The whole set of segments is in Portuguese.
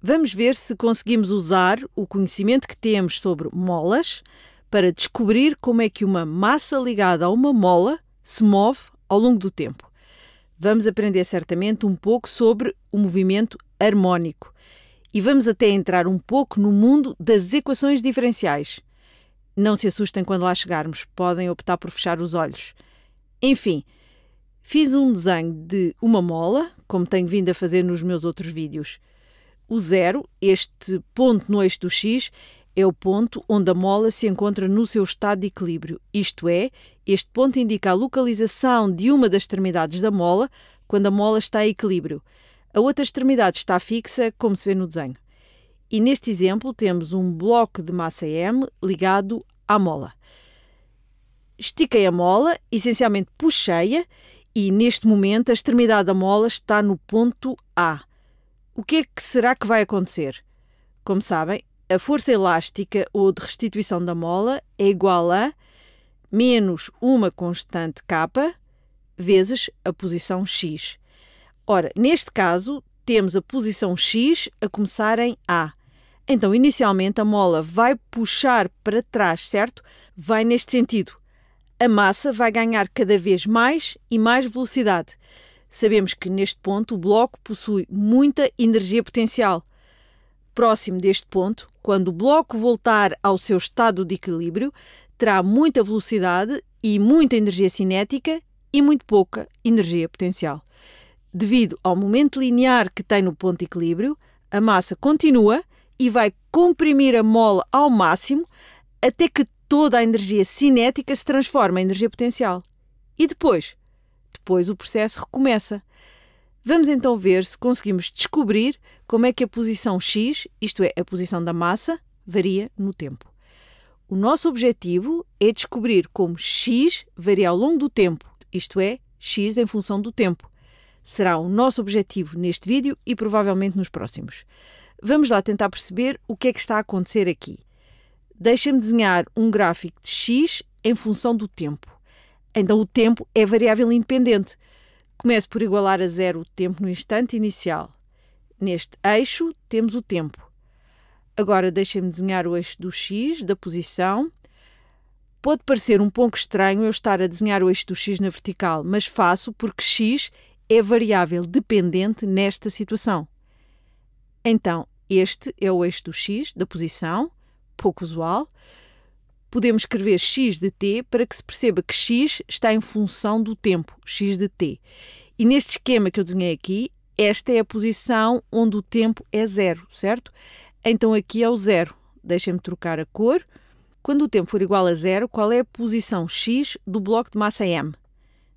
Vamos ver se conseguimos usar o conhecimento que temos sobre molas para descobrir como é que uma massa ligada a uma mola se move ao longo do tempo. Vamos aprender certamente um pouco sobre o movimento harmónico e vamos até entrar um pouco no mundo das equações diferenciais. Não se assustem quando lá chegarmos, podem optar por fechar os olhos. Enfim, fiz um desenho de uma mola, como tenho vindo a fazer nos meus outros vídeos. O zero, este ponto no eixo do X, é o ponto onde a mola se encontra no seu estado de equilíbrio, isto é, este ponto indica a localização de uma das extremidades da mola quando a mola está em equilíbrio. A outra extremidade está fixa, como se vê no desenho. E neste exemplo temos um bloco de massa M ligado à mola. Estiquei a mola, essencialmente puxei-a, e neste momento a extremidade da mola está no ponto A. O que é que será que vai acontecer? Como sabem, a força elástica ou de restituição da mola é igual a menos uma constante K vezes a posição X. Ora, neste caso, temos a posição X a começar em A. Então, inicialmente, a mola vai puxar para trás, certo? Vai neste sentido. A massa vai ganhar cada vez mais e mais velocidade. Sabemos que neste ponto o bloco possui muita energia potencial. Próximo deste ponto, quando o bloco voltar ao seu estado de equilíbrio, terá muita velocidade e muita energia cinética e muito pouca energia potencial. Devido ao momento linear que tem no ponto de equilíbrio, a massa continua e vai comprimir a mola ao máximo até que toda a energia cinética se transforma em energia potencial. E depois depois o processo recomeça. Vamos então ver se conseguimos descobrir como é que a posição X, isto é, a posição da massa, varia no tempo. O nosso objetivo é descobrir como X varia ao longo do tempo, isto é, X em função do tempo. Será o nosso objetivo neste vídeo e provavelmente nos próximos. Vamos lá tentar perceber o que é que está a acontecer aqui. Deixa-me desenhar um gráfico de X em função do tempo. Então o tempo é variável independente. Comece por igualar a zero o tempo no instante inicial. Neste eixo temos o tempo. Agora deixem-me desenhar o eixo do x, da posição. Pode parecer um pouco estranho eu estar a desenhar o eixo do x na vertical, mas faço porque x é variável dependente nesta situação. Então, este é o eixo do x, da posição, pouco usual podemos escrever x de t para que se perceba que x está em função do tempo, x de t. E neste esquema que eu desenhei aqui, esta é a posição onde o tempo é zero, certo? Então aqui é o zero. Deixem-me trocar a cor. Quando o tempo for igual a zero, qual é a posição x do bloco de massa m?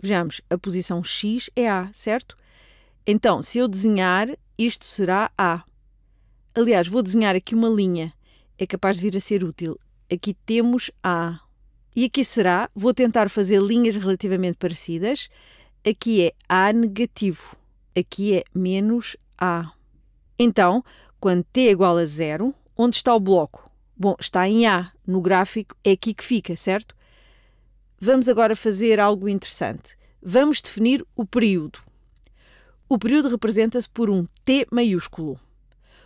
Vejamos, a posição x é A, certo? Então, se eu desenhar, isto será A. Aliás, vou desenhar aqui uma linha. É capaz de vir a ser útil. Aqui temos A. E aqui será, vou tentar fazer linhas relativamente parecidas. Aqui é A negativo, aqui é menos A. Então, quando T é igual a zero, onde está o bloco? Bom, está em A, no gráfico é aqui que fica, certo? Vamos agora fazer algo interessante. Vamos definir o período. O período representa-se por um T maiúsculo.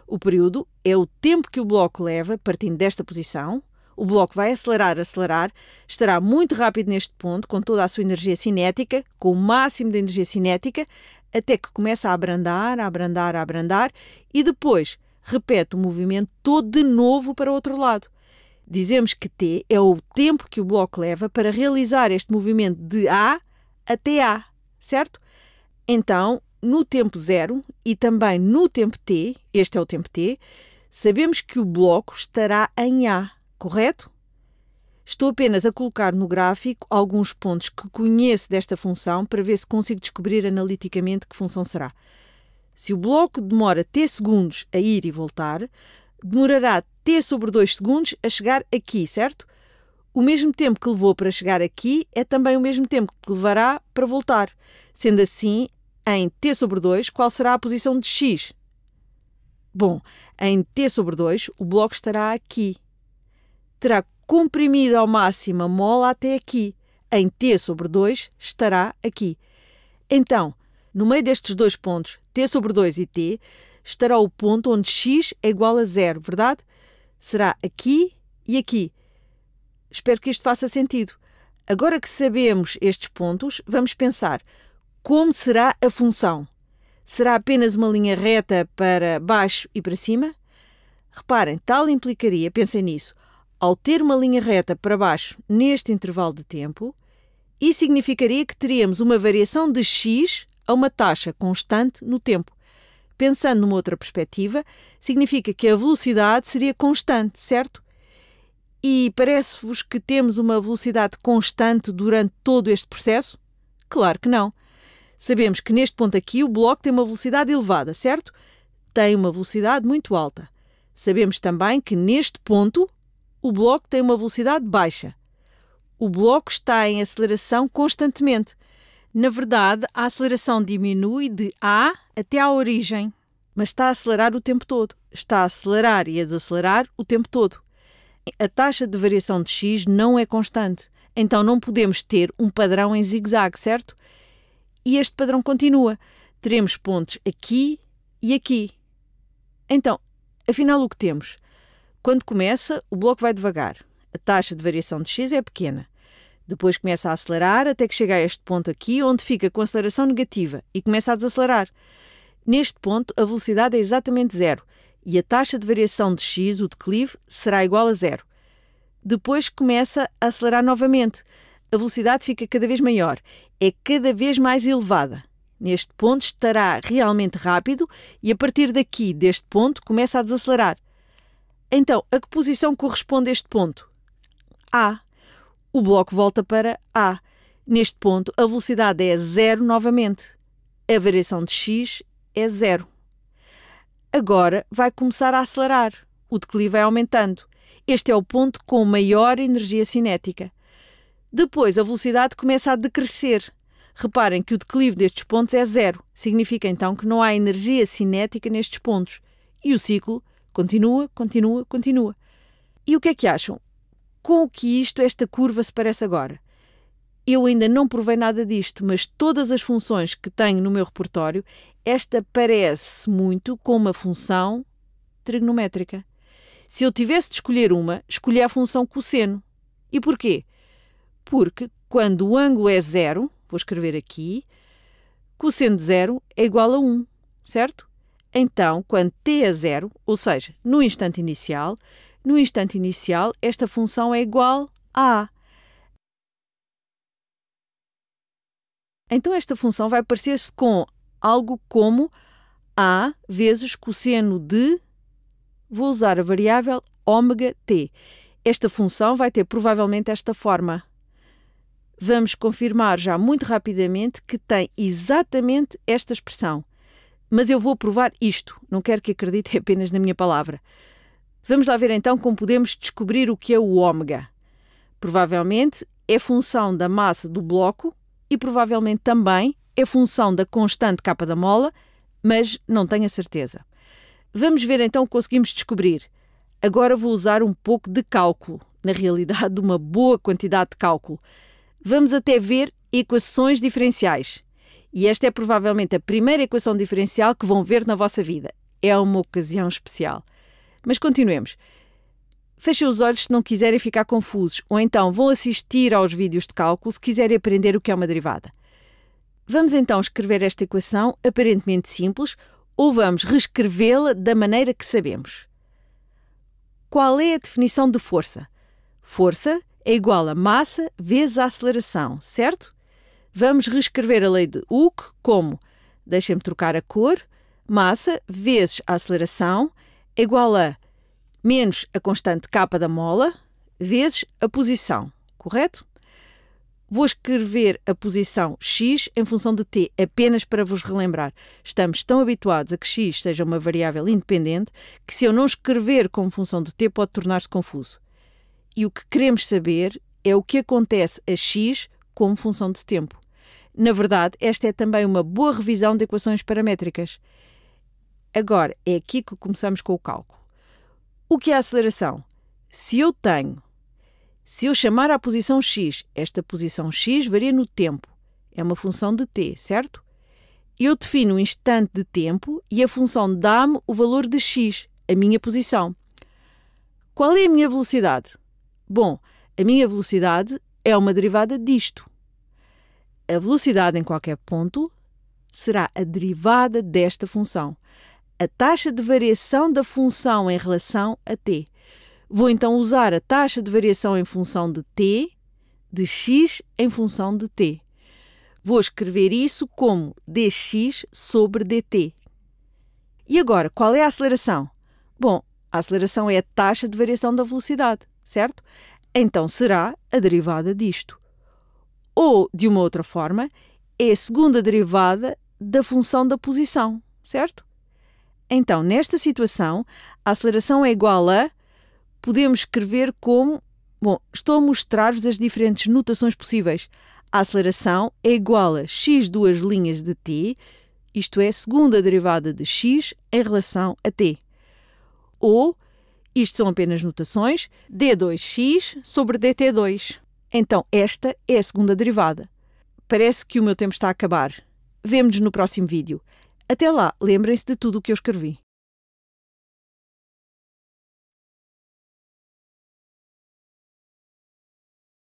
O período é o tempo que o bloco leva, partindo desta posição, o bloco vai acelerar, acelerar, estará muito rápido neste ponto, com toda a sua energia cinética, com o máximo de energia cinética, até que começa a abrandar, a abrandar, a abrandar e depois repete o movimento todo de novo para o outro lado. Dizemos que T é o tempo que o bloco leva para realizar este movimento de A até A, certo? Então, no tempo zero e também no tempo T, este é o tempo T, sabemos que o bloco estará em A correto? Estou apenas a colocar no gráfico alguns pontos que conheço desta função para ver se consigo descobrir analiticamente que função será. Se o bloco demora t segundos a ir e voltar, demorará t sobre 2 segundos a chegar aqui, certo? O mesmo tempo que levou para chegar aqui é também o mesmo tempo que levará para voltar. Sendo assim, em t sobre 2, qual será a posição de x? Bom, em t sobre 2, o bloco estará aqui terá comprimido ao máximo a mola até aqui. Em T sobre 2 estará aqui. Então, no meio destes dois pontos, T sobre 2 e T, estará o ponto onde x é igual a zero, verdade? Será aqui e aqui. Espero que isto faça sentido. Agora que sabemos estes pontos, vamos pensar como será a função. Será apenas uma linha reta para baixo e para cima? Reparem, tal implicaria, pensem nisso, ao ter uma linha reta para baixo neste intervalo de tempo, isso significaria que teríamos uma variação de x a uma taxa constante no tempo. Pensando numa outra perspectiva, significa que a velocidade seria constante, certo? E parece-vos que temos uma velocidade constante durante todo este processo? Claro que não. Sabemos que neste ponto aqui o bloco tem uma velocidade elevada, certo? Tem uma velocidade muito alta. Sabemos também que neste ponto o bloco tem uma velocidade baixa. O bloco está em aceleração constantemente. Na verdade, a aceleração diminui de A até à origem, mas está a acelerar o tempo todo. Está a acelerar e a desacelerar o tempo todo. A taxa de variação de x não é constante, então não podemos ter um padrão em zigue-zague, certo? E este padrão continua. Teremos pontos aqui e aqui. Então, afinal, o que temos? Quando começa, o bloco vai devagar. A taxa de variação de x é pequena. Depois começa a acelerar até que chega a este ponto aqui, onde fica com aceleração negativa e começa a desacelerar. Neste ponto, a velocidade é exatamente zero e a taxa de variação de x, o declive, será igual a zero. Depois começa a acelerar novamente. A velocidade fica cada vez maior, é cada vez mais elevada. Neste ponto estará realmente rápido e a partir daqui, deste ponto, começa a desacelerar. Então, a que posição corresponde este ponto? A. O bloco volta para A. Neste ponto, a velocidade é zero novamente. A variação de x é zero. Agora vai começar a acelerar. O declive vai aumentando. Este é o ponto com maior energia cinética. Depois, a velocidade começa a decrescer. Reparem que o declive destes pontos é zero. Significa então que não há energia cinética nestes pontos. E o ciclo Continua, continua, continua. E o que é que acham? Com o que isto, esta curva se parece agora? Eu ainda não provei nada disto, mas todas as funções que tenho no meu repertório, esta parece muito com uma função trigonométrica. Se eu tivesse de escolher uma, escolhi a função cosseno. E porquê? Porque quando o ângulo é zero, vou escrever aqui, cosseno de zero é igual a 1, certo? Então, quando t é zero, ou seja, no instante inicial, no instante inicial esta função é igual a a. Então esta função vai parecer-se com algo como a vezes cosseno de vou usar a variável ômega t. Esta função vai ter provavelmente esta forma. Vamos confirmar já muito rapidamente que tem exatamente esta expressão. Mas eu vou provar isto, não quero que acreditem apenas na minha palavra. Vamos lá ver então como podemos descobrir o que é o ômega. Provavelmente é função da massa do bloco e provavelmente também é função da constante capa da mola, mas não tenho a certeza. Vamos ver então o que conseguimos descobrir. Agora vou usar um pouco de cálculo, na realidade, uma boa quantidade de cálculo. Vamos até ver equações diferenciais. E esta é provavelmente a primeira equação diferencial que vão ver na vossa vida. É uma ocasião especial. Mas continuemos. Fechem os olhos se não quiserem ficar confusos, ou então vão assistir aos vídeos de cálculo se quiserem aprender o que é uma derivada. Vamos então escrever esta equação, aparentemente simples, ou vamos reescrevê-la da maneira que sabemos. Qual é a definição de força? Força é igual a massa vezes a aceleração, certo? Vamos reescrever a lei de Hooke como, deixem me trocar a cor, massa vezes a aceleração é igual a menos a constante capa da mola vezes a posição, correto? Vou escrever a posição x em função de t, apenas para vos relembrar. Estamos tão habituados a que x seja uma variável independente que, se eu não escrever como função de t, pode tornar-se confuso. E o que queremos saber é o que acontece a x como função de tempo. Na verdade, esta é também uma boa revisão de equações paramétricas. Agora, é aqui que começamos com o cálculo. O que é a aceleração? Se eu tenho, se eu chamar à posição x, esta posição x varia no tempo. É uma função de t, certo? Eu defino o um instante de tempo e a função dá-me o valor de x, a minha posição. Qual é a minha velocidade? Bom, a minha velocidade é uma derivada disto. A velocidade em qualquer ponto será a derivada desta função, a taxa de variação da função em relação a t. Vou então usar a taxa de variação em função de t, de x em função de t. Vou escrever isso como dx sobre dt. E agora, qual é a aceleração? Bom, a aceleração é a taxa de variação da velocidade, certo? Então será a derivada disto. Ou, de uma outra forma, é a segunda derivada da função da posição, certo? Então, nesta situação, a aceleração é igual a. Podemos escrever como. Bom, estou a mostrar-vos as diferentes notações possíveis. A aceleração é igual a x duas linhas de t, isto é, segunda derivada de x em relação a t. Ou, isto são apenas notações, d2x sobre dt2. Então, esta é a segunda derivada. Parece que o meu tempo está a acabar. Vemo-nos no próximo vídeo. Até lá, lembrem-se de tudo o que eu escrevi.